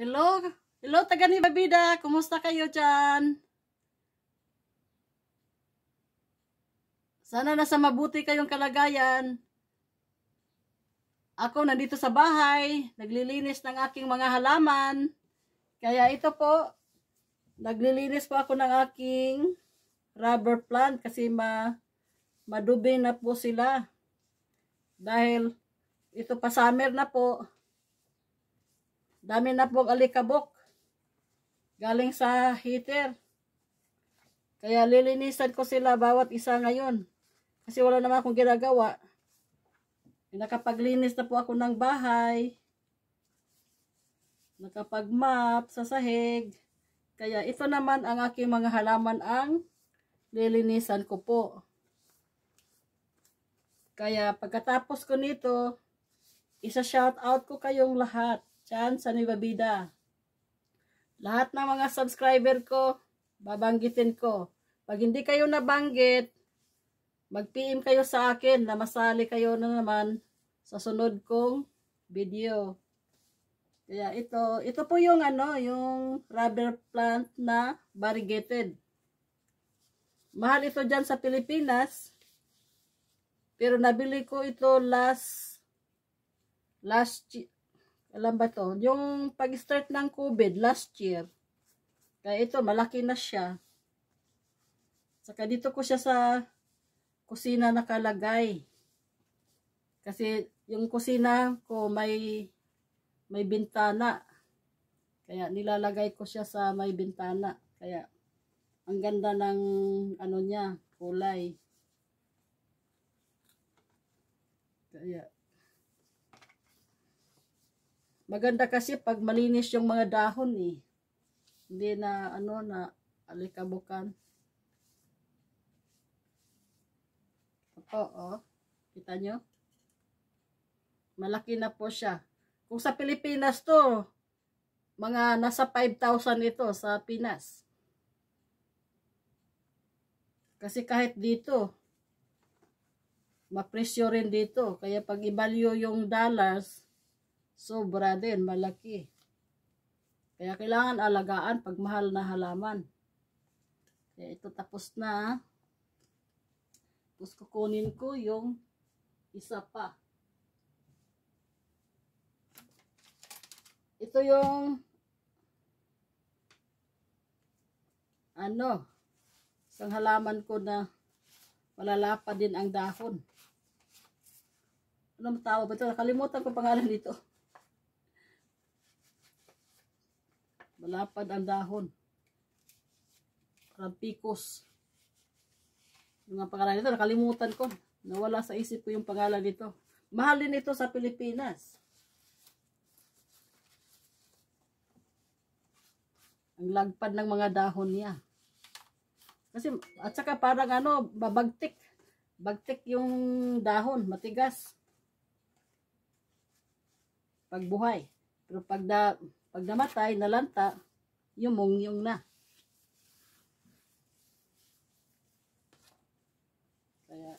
Hello? Hello, taga ni Babida. Kumusta kayo dyan? Sana nasa mabuti kayong kalagayan. Ako nandito sa bahay, naglilinis ng aking mga halaman. Kaya ito po, naglilinis po ako ng aking rubber plant kasi ma madubi na po sila. Dahil ito pa summer na po. Dami na pong alikabok. Galing sa heater. Kaya lilinisan ko sila bawat isa ngayon. Kasi wala naman akong ginagawa. Eh, nakapaglinis na po ako ng bahay. Nakapag-map sa sahig. Kaya ito naman ang aking mga halaman ang lilinisan ko po. Kaya pagkatapos ko nito, isa shout out ko kayong lahat. Chan Sanuy Babida. Lahat ng mga subscriber ko, babanggitin ko. Pag hindi kayo nabanggit, mag-PM kayo sa akin na masali kayo na naman sa sunod kong video. Kaya ito, ito po yung ano, yung rubber plant na variegated. Mahal ito dyan sa Pilipinas. Pero nabili ko ito last last alam ba to? Yung pag-start ng COVID last year, kaya ito, malaki na siya. Saka dito ko siya sa kusina nakalagay. Kasi yung kusina ko may may bintana. Kaya nilalagay ko siya sa may bintana. Kaya ang ganda ng ano niya, kulay. Kaya Maganda kasi pag malinis yung mga dahon eh. Hindi na ano na alikabukan. Oo, oh. Kita nyo? Malaki na po siya. Kung sa Pilipinas to, mga nasa 5,000 ito sa Pinas. Kasi kahit dito, mapresyo rin dito. Kaya pag ibalyo yung dollars, Sobra din, malaki. Kaya kailangan alagaan pag mahal na halaman. Kaya ito tapos na. Tapos kukunin ko yung isa pa. Ito yung ano, isang halaman ko na malalapad din ang dahon. Ano tawag ba ito? Nakalimutan ko pangalan dito. Malapad ang dahon. Parang pikos. Yung pangalan nito, nakalimutan ko. Nawala sa isip ko yung pangalan nito. Mahal din ito sa Pilipinas. Ang lagpad ng mga dahon niya. Kasi, at saka parang ano, babagtik. Bagtik yung dahon, matigas. Pagbuhay. Pero pag da, pag namatay, nalanta, yumong-yung na. Kaya,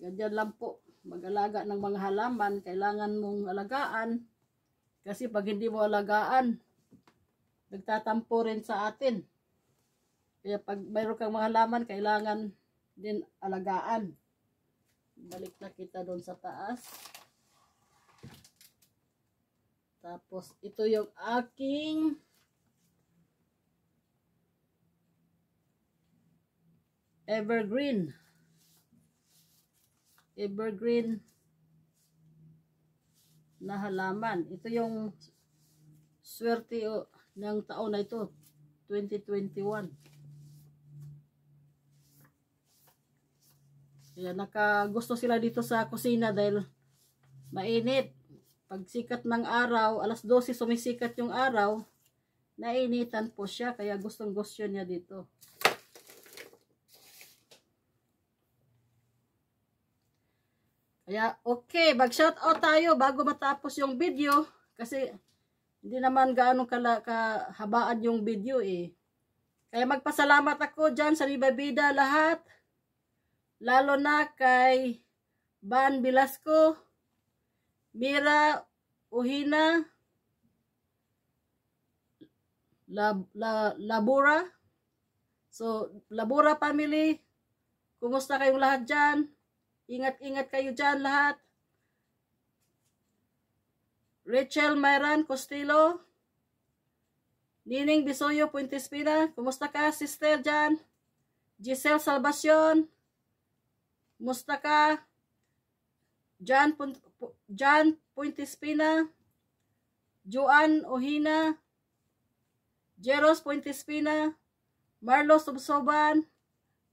ganyan lang po. Mag-alaga ng mga halaman, kailangan mong alagaan. Kasi pag hindi mo alagaan, nagtatampo rin sa atin. Kaya pag mayroon kang mga halaman, kailangan din alagaan. Balik na kita doon sa taas. Tapos, ito yung aking evergreen. Evergreen na halaman. Ito yung swerte oh, ng taon na ito, 2021. Kaya nakagusto sila dito sa kusina dahil mainit pag sikat ng araw, alas 12 sumisikat yung araw, nainitan po siya, kaya gustong gusto niya dito. Kaya, okay, mag-shoutout tayo bago matapos yung video. Kasi, hindi naman gaano kala, kahabaan yung video eh. Kaya magpasalamat ako dyan sa Ribabida lahat. Lalo na kay Ban Bilasco. Mira Uhina Lab, La, Labura. So, Labura family, kumusta kayong lahat dyan? Ingat-ingat kayo dyan lahat. Rachel Myran Costillo Nining Bisoyo Puentespina. Kumusta ka, sister dyan? Giselle Salvacion. Kumusta ka? John, Punt John Puentespina, Joan Ohina, Jeros Puentespina, Marlos Subsoban,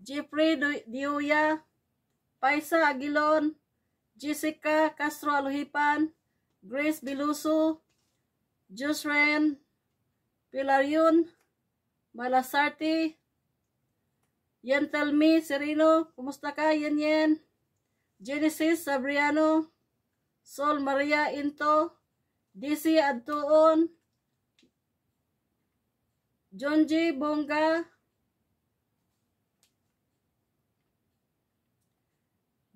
Jeffrey Dioya, Paisa Aguilon, Jessica Castro Aluhipan, Grace Biluso, Jusren Pilarion, Malasarte, Yentelmi Serino, kumusta ka? Yan -yen? Genesis Sabriano, Sol Maria Into, DC Adtoon, John J. Bonga,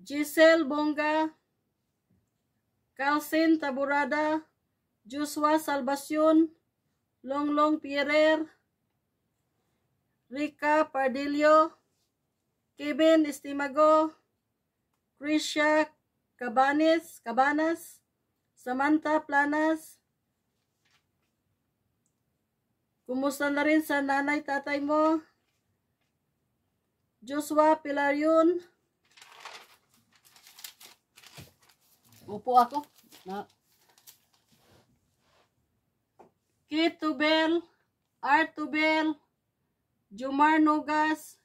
Giselle Bonga, Calcin Taburada, Joshua Salvacion, Longlong Pierrer, Rica Pardillo, Kevin Estimago, Krisha Cabanes, Cabanas, Samantha Planas. Kumusta na rin sa nanay tatay mo? Joshua Pilarion. Upo ako. Na. Kate Tubel, Art Jumar Nogas,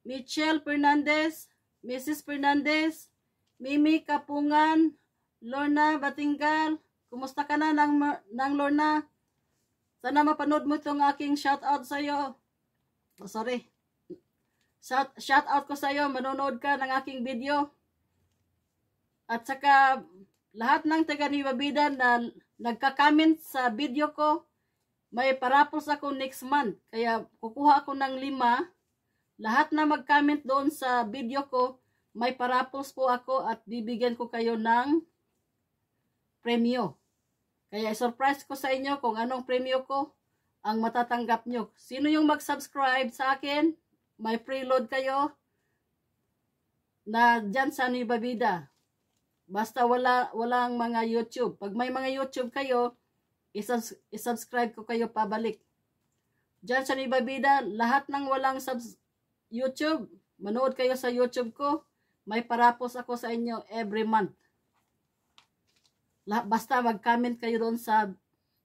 Michelle Fernandez, Mrs. Fernandez, Mimi Kapungan, Lorna Batingal, kumusta ka na ng, ng Lorna? Sana mapanood mo itong aking shoutout sa iyo. Oh, sorry. Shout, shout ko sa iyo, manonood ka ng aking video. At saka lahat ng taga Nueva na nagka-comment sa video ko, may parapos ako next month. Kaya kukuha ako ng lima lahat na mag-comment doon sa video ko, may paraffles po ako at bibigyan ko kayo ng premyo. Kaya surprise ko sa inyo kung anong premyo ko ang matatanggap nyo. Sino yung mag-subscribe sa akin? May preload kayo na dyan sa Nueva Vida. Basta wala, walang mga YouTube. Pag may mga YouTube kayo, isubscribe ko kayo pabalik. Dyan sa Nueva Vida, lahat ng walang subs YouTube. Manood kayo sa YouTube ko. May parapos ako sa inyo every month. Basta mag-comment kayo doon sa,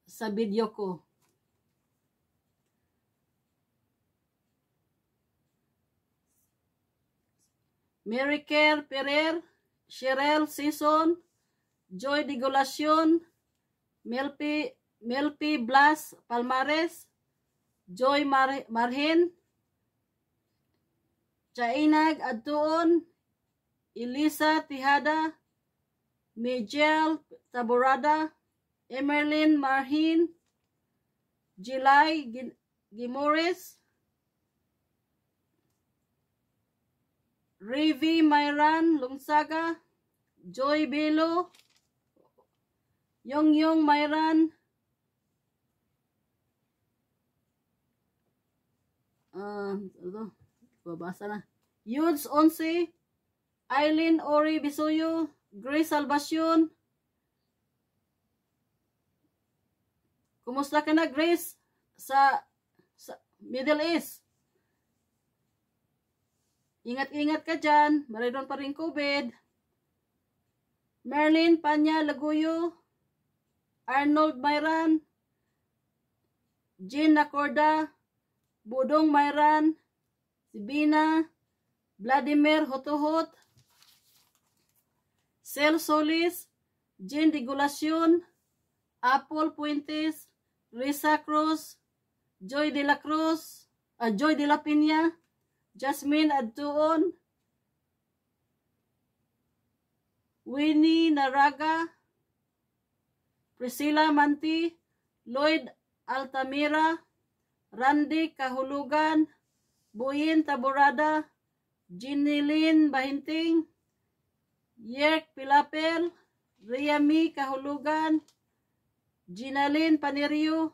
sa video ko. Mary Care Perer, Cheryl Season, Joy Digulacion, Melpi, Melpi Blas Palmares, Joy Mar Marhin, Chainag Adtuon, Elisa Tihada, Miguel Taborada, Emerlin Marhin, July Gimores, Rivi Mayran Lungsaga, Joy Belo, Yongyong Mayran, uh, Babasa na. Yudes Onse, Aileen Ori Bisuyo, Grace Salvacion. Kumusta ka na Grace sa, sa Middle East? Ingat-ingat ka dyan. Mayroon pa rin COVID. Merlin Panya Laguyo, Arnold Mayran, Jean Nacorda, Budong Mayran, Sibina, Vladimir Hotohot, Cel Solis, Jean Regulacion, Apple Puentes, Risa Cruz, Joy de la Cruz, uh, Joy de la Peña, Jasmine Adtuon, Winnie Naraga, Priscilla Manti, Lloyd Altamira, Randy Kahulugan, Buhin Taborada, Ginilin Bahinting, Yerk Pilapel, Riami Kahulugan, Ginalin Paneryo,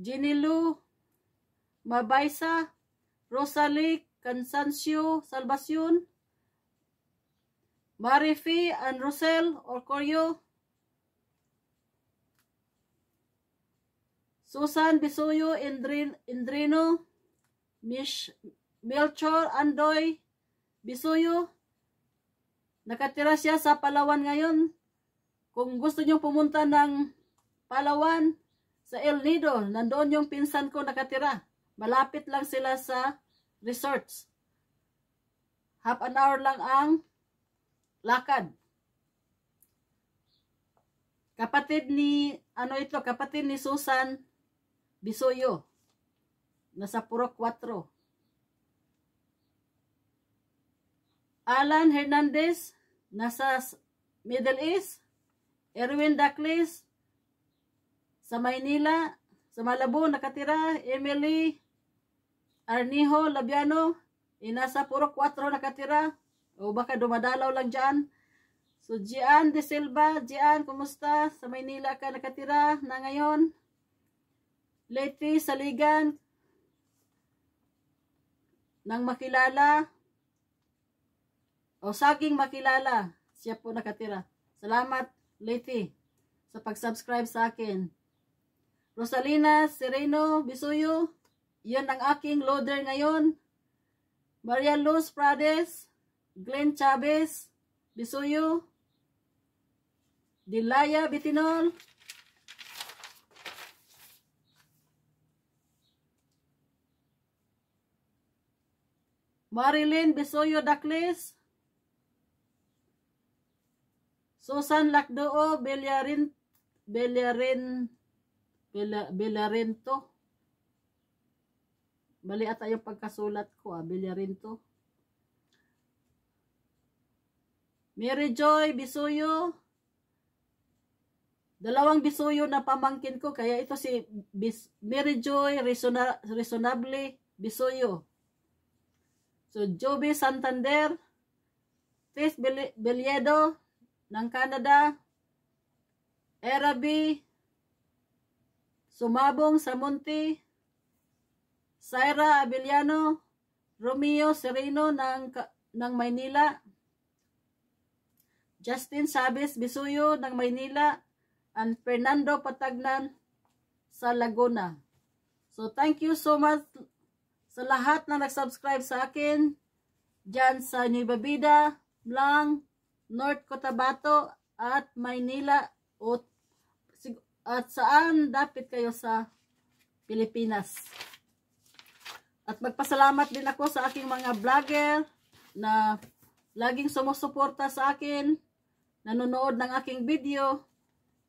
Ginilu Mabaysa, Rosalik, Cansancio Salvacion, Marifi and Rosel Orcorio, Susan Bisoyo Indrin, Indrino, Mish, Melchor Andoy Bisuyo. Nakatira siya sa Palawan ngayon. Kung gusto nyo pumunta ng Palawan, sa El Nido, nandoon yung pinsan ko nakatira. Malapit lang sila sa resorts. Half an hour lang ang lakad. Kapatid ni, ano ito, kapatid ni Susan Bisoyo. Nasa puro 4. Alan Hernandez, nasa Middle East. Erwin Dacles, sa Maynila. Sa Malabo, nakatira. Emily Arniho Labiano, inasa eh, puro 4 nakatira. O baka dumadalaw lang dyan. So, Gian De Silva, Gian, kumusta? Sa Maynila ka nakatira na ngayon. Leti Saligan, nang makilala o saging makilala siya po nakatira. Salamat Leti sa pag-subscribe sa akin. Rosalina Sereno Bisuyo, yun ang aking loader ngayon. Maria Luz Prades, Glenn Chavez Bisuyo, Dilaya Bitinol, Marilyn Bisoyo Dakles, Susan Lacdoo Bellarin Bellarin Bellarinto Bali ata yung pagkasulat ko ah, Bellarinto Mary Joy Bisoyo Dalawang Bisoyo na pamangkin ko kaya ito si Bis Mary Joy Resona Resonable Bisoyo So, Joby Santander, Chris Beliedo ng Canada, Erabi, Sumabong Samunti, Saira Abiliano, Romeo Sereno ng, ng Maynila, Justin Sabes Bisuyo ng Maynila, and Fernando Patagnan sa Laguna. So, thank you so much sa lahat na nag-subscribe sa akin, dyan sa Nueva Vida, Blang, North Cotabato, at Maynila, o, at saan dapat kayo sa Pilipinas. At magpasalamat din ako sa aking mga vlogger na laging sumusuporta sa akin, nanonood ng aking video.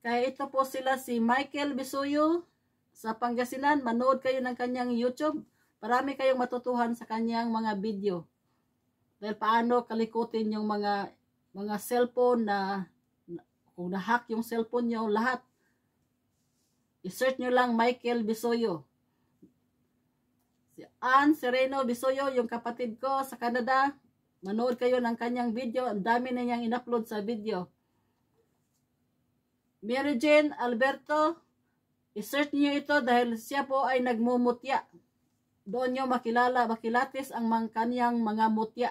Kaya ito po sila si Michael Bisuyo sa Pangasinan. Manood kayo ng kanyang YouTube Marami kayong matutuhan sa kanyang mga video. Dahil paano kalikutin yung mga mga cellphone na kung na-hack yung cellphone nyo, lahat. I-search nyo lang Michael Bisoyo. Si Ann Sereno Bisoyo, yung kapatid ko sa Canada. Manood kayo ng kanyang video. Ang dami na niyang in-upload sa video. Mary Jane Alberto, i-search niyo ito dahil siya po ay nagmumutya. Doon niyo makilala, makilatis ang mga kanyang mga mutya.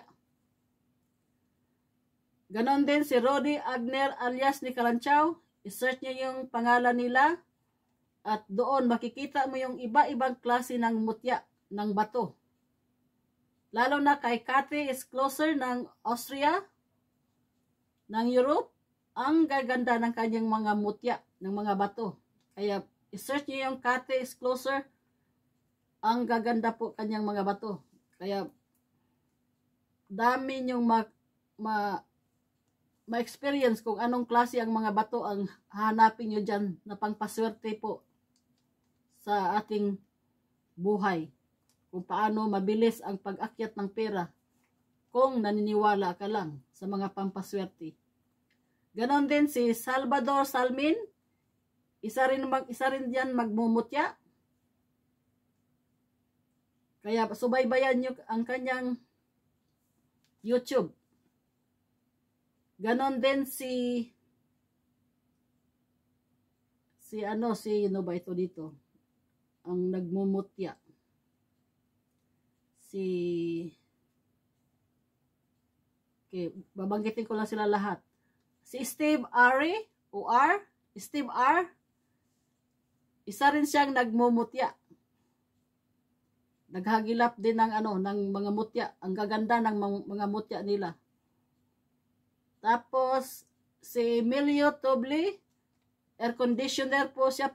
Ganon din si Roddy Agner alias ni Kalanchaw. I-search niyo yung pangalan nila at doon makikita mo yung iba-ibang klase ng mutya ng bato. Lalo na kay Kate is closer ng Austria, ng Europe, ang gaganda ng kanyang mga mutya, ng mga bato. Kaya i-search niyo yung Kate is closer ang gaganda po kanyang mga bato. Kaya dami niyong ma, ma ma-experience kung anong klase ang mga bato ang hanapin niyo dyan na pangpaswerte po sa ating buhay. Kung paano mabilis ang pag-akyat ng pera kung naniniwala ka lang sa mga pampaswerte. Ganon din si Salvador Salmin. Isa rin, mag, isa rin dyan magmumutya. Kaya subaybayan nyo ang kanyang YouTube. Ganon din si si ano, si ano ba ito dito? Ang nagmumutya. Si Okay, babanggitin ko lang sila lahat. Si Steve Ari, o R, Steve R, isa rin siyang nagmumutya. Naghagilap din ng ano ng mga mutya. Ang gaganda ng mga mutya nila. Tapos si Emilio Tobli air conditioner po siya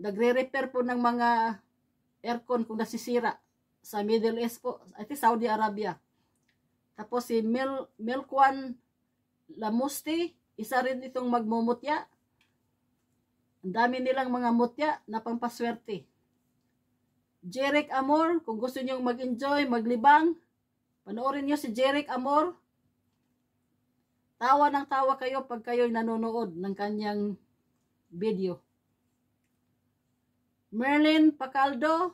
nagre-repair po ng mga aircon kung nasisira sa Middle East po, I think Saudi Arabia. Tapos si Mil Milkwan Lamusti, isa rin itong magmumutya. Ang dami nilang mga mutya na pampaswerte. Jeric Amor, kung gusto nyo mag-enjoy, maglibang, panoorin nyo si Jeric Amor. Tawa ng tawa kayo pag kayo nanonood ng kanyang video. Merlin Pacaldo,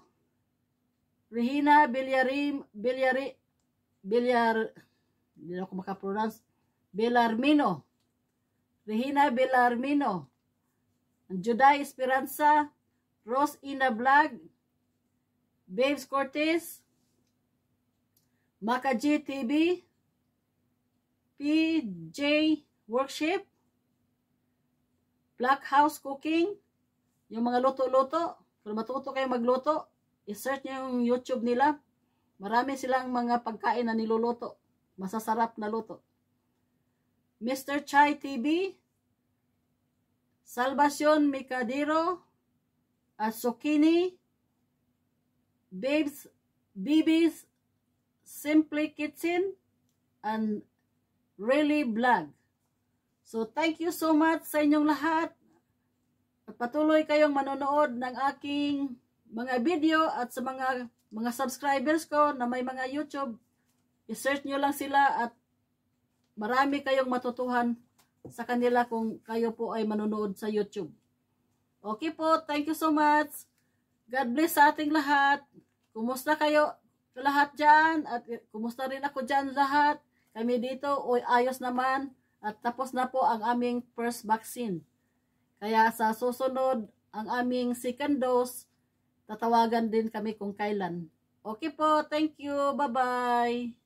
Regina Bilyarim, Bilyari, Bilyar, hindi ako makapronounce, Bilarmino, Regina Bilarmino, Juday Esperanza, Rose Ina Blag, Babes Cortez, Maka TV, PJ Workshop, Black House Cooking, yung mga luto-luto. Kung matuto kayo magluto, isearch nyo yung YouTube nila. Marami silang mga pagkain na niluluto. Masasarap na luto. Mr. Chai TV, Salvacion Mikadiro, at Zucchini, Babes, BB's Simply Kitchen and Really Vlog. So, thank you so much sa inyong lahat. At patuloy kayong manonood ng aking mga video at sa mga mga subscribers ko na may mga YouTube. I-search nyo lang sila at marami kayong matutuhan sa kanila kung kayo po ay manonood sa YouTube. Okay po, thank you so much. God bless sa ating lahat. Kumusta kayo lahat dyan? At eh, kumusta rin ako dyan lahat? Kami dito, oy, ayos naman. At tapos na po ang aming first vaccine. Kaya sa susunod, ang aming second dose, tatawagan din kami kung kailan. Okay po, thank you, bye-bye.